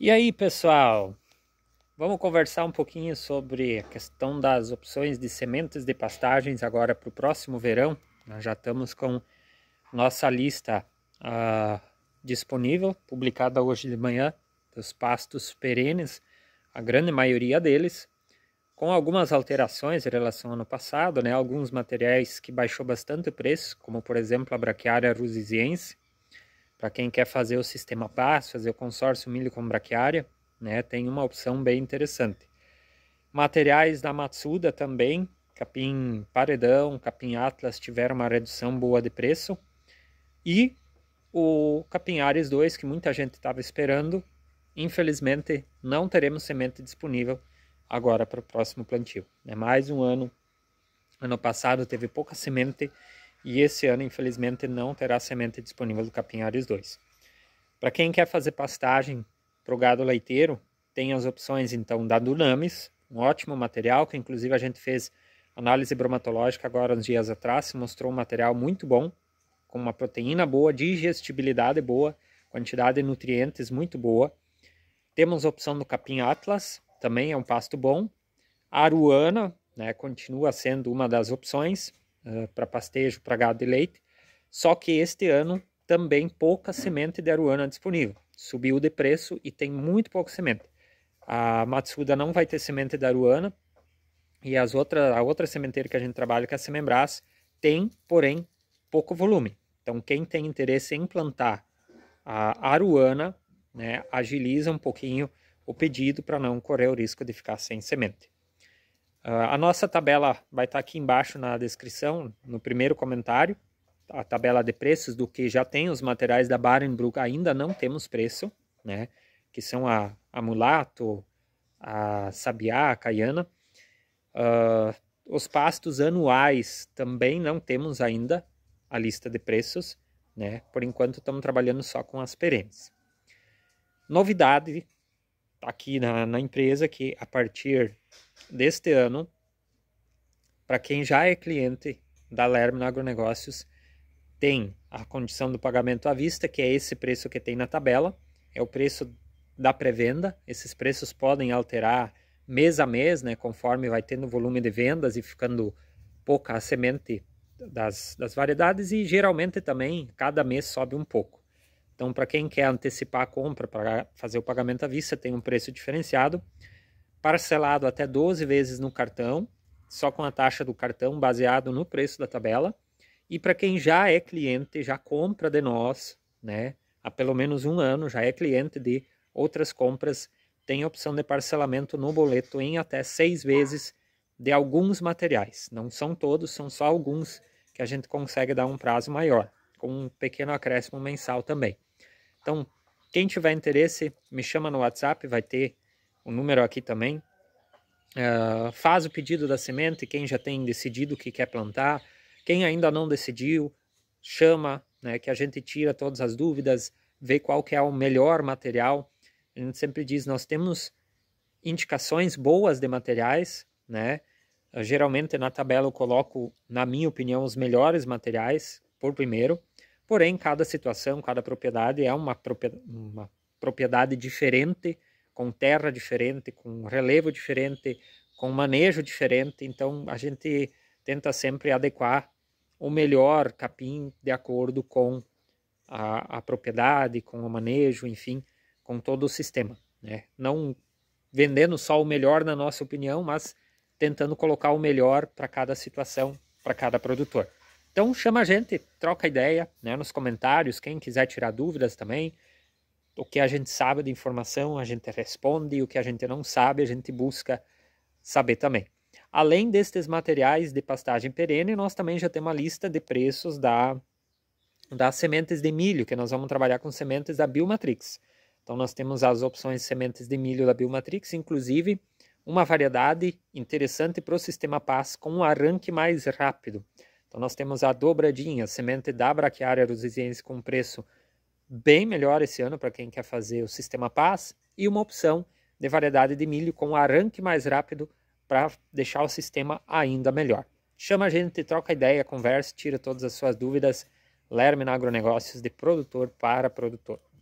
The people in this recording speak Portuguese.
E aí, pessoal? Vamos conversar um pouquinho sobre a questão das opções de sementes de pastagens agora para o próximo verão. Nós já estamos com nossa lista uh, disponível, publicada hoje de manhã, dos pastos perenes, a grande maioria deles, com algumas alterações em relação ao ano passado, né? alguns materiais que baixou bastante o preço, como por exemplo a braquiária rusiziense, para quem quer fazer o sistema PAS, fazer o consórcio milho com braquiária, né, tem uma opção bem interessante. Materiais da Matsuda também, capim paredão, capim atlas tiveram uma redução boa de preço. E o capim Ares 2, que muita gente estava esperando, infelizmente não teremos semente disponível agora para o próximo plantio. É mais um ano. Ano passado teve pouca semente e esse ano, infelizmente, não terá semente disponível do Capim Ares 2. Para quem quer fazer pastagem para o gado leiteiro, tem as opções então da Dunamis, um ótimo material que inclusive a gente fez análise bromatológica agora uns dias atrás, mostrou um material muito bom, com uma proteína boa, digestibilidade boa, quantidade de nutrientes muito boa. Temos a opção do capim atlas, também é um pasto bom. A aruana, né, continua sendo uma das opções, ah, para pastejo, para gado de leite. Só que este ano também pouca semente de aruana disponível. Subiu de preço e tem muito pouca semente. A Matsuda não vai ter semente de aruana e as outra, a outra sementeira que a gente trabalha, que é a Semembras, tem, porém, pouco volume. Então, quem tem interesse em plantar a aruana, né, agiliza um pouquinho o pedido para não correr o risco de ficar sem semente. Ah, a nossa tabela vai estar tá aqui embaixo na descrição, no primeiro comentário, a tabela de preços do que já tem os materiais da Barenbrook, ainda não temos preço, né? Que são a, a Mulato, a Sabiá, a Caiana. Uh, os pastos anuais também não temos ainda a lista de preços, né? Por enquanto estamos trabalhando só com as perenes. Novidade aqui na, na empresa que a partir deste ano, para quem já é cliente da Lerm no Agronegócios, tem a condição do pagamento à vista, que é esse preço que tem na tabela, é o preço da pré-venda. Esses preços podem alterar mês a mês, né, conforme vai tendo volume de vendas e ficando pouca a semente das, das variedades, e geralmente também cada mês sobe um pouco. Então, para quem quer antecipar a compra para fazer o pagamento à vista, tem um preço diferenciado, parcelado até 12 vezes no cartão, só com a taxa do cartão baseado no preço da tabela. E para quem já é cliente, já compra de nós, né, há pelo menos um ano, já é cliente de outras compras, tem opção de parcelamento no boleto em até seis vezes de alguns materiais. Não são todos, são só alguns que a gente consegue dar um prazo maior, com um pequeno acréscimo mensal também. Então, quem tiver interesse, me chama no WhatsApp, vai ter o um número aqui também. Uh, faz o pedido da semente, quem já tem decidido o que quer plantar, quem ainda não decidiu, chama, né, que a gente tira todas as dúvidas, vê qual que é o melhor material. A gente sempre diz, nós temos indicações boas de materiais, né? Ah, geralmente na tabela eu coloco, na minha opinião, os melhores materiais por primeiro. Porém, cada situação, cada propriedade é uma propriedade, uma propriedade diferente, com terra diferente, com relevo diferente, com manejo diferente. Então, a gente tenta sempre adequar o melhor capim de acordo com a, a, propriedade, com o manejo, enfim, com todo o sistema. Né? Não vendendo só o melhor, na nossa opinião, mas tentando colocar o melhor para cada situação, para cada produtor. Então chama a gente, troca ideia né, nos comentários, quem quiser tirar dúvidas também. O que a gente sabe de informação, a gente responde, e o que a gente não sabe, a gente busca saber também. Além destes materiais de pastagem perene, nós também já temos uma lista de preços da, das sementes de milho, que nós vamos trabalhar com sementes da Biomatrix. Então nós temos as opções de sementes de milho da Biomatrix, inclusive uma variedade interessante para o sistema PAS com um arranque mais rápido. Então nós temos a dobradinha, semente da braquiária rosisiense com preço bem melhor esse ano para quem quer fazer o sistema Paz e uma opção de variedade de milho com arranque mais rápido para deixar o sistema ainda melhor. Chama a gente, troca ideia, conversa, tira todas as suas dúvidas. Lerme na Agronegócios de produtor para produtor.